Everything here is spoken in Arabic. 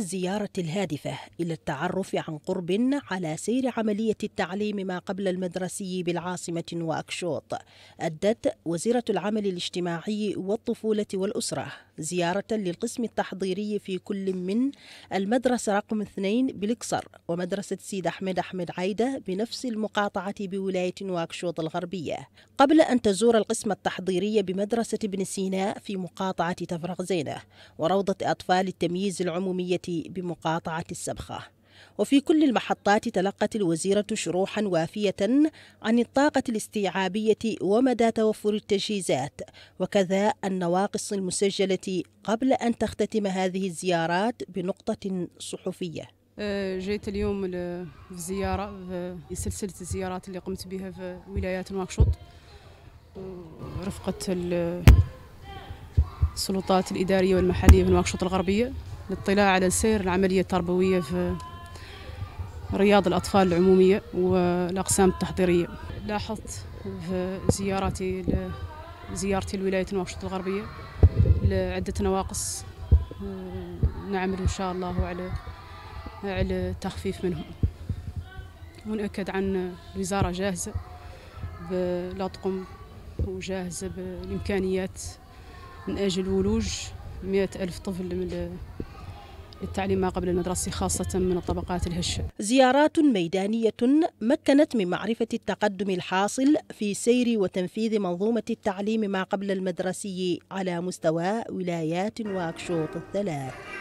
الزيارة الهادفة إلى التعرف عن قرب على سير عملية التعليم ما قبل المدرسي بالعاصمة وأكشوط أدت وزيرة العمل الاجتماعي والطفولة والأسرة زيارة للقسم التحضيري في كل من المدرسة رقم 2 بالكسر ومدرسة سيد أحمد أحمد عايدة بنفس المقاطعة بولاية نواكشوط الغربية قبل أن تزور القسم التحضيري بمدرسة ابن سيناء في مقاطعة تفرغ زينة وروضة أطفال التمييز العمومية بمقاطعة السبخة وفي كل المحطات تلقت الوزيرة شروحا وافية عن الطاقة الاستيعابية ومدى توفر التجهيزات وكذا النواقص المسجلة قبل أن تختتم هذه الزيارات بنقطة صحفية أه، جيت اليوم في زيارة في سلسلة الزيارات اللي قمت بها في ولايات نواكشوط رفقة السلطات الإدارية والمحلية في نواكشوط الغربية للاطلاع على سير العملية التربوية في رياض الأطفال العمومية والأقسام التحضيرية لاحظت في زيارتي زيارتي لولاية نواكشوط الغربية لعدة نواقص نعمل إن شاء الله على على التخفيف منهم ونأكد عن الوزارة جاهزة بالأطقم وجاهزة بالإمكانيات من أجل ولوج مئة ألف طفل من للتعليم ما قبل المدرسي خاصة من الطبقات الهشة زيارات ميدانية مكنت من معرفة التقدم الحاصل في سير وتنفيذ منظومة التعليم ما قبل المدرسي على مستوى ولايات واكشوط الثلاث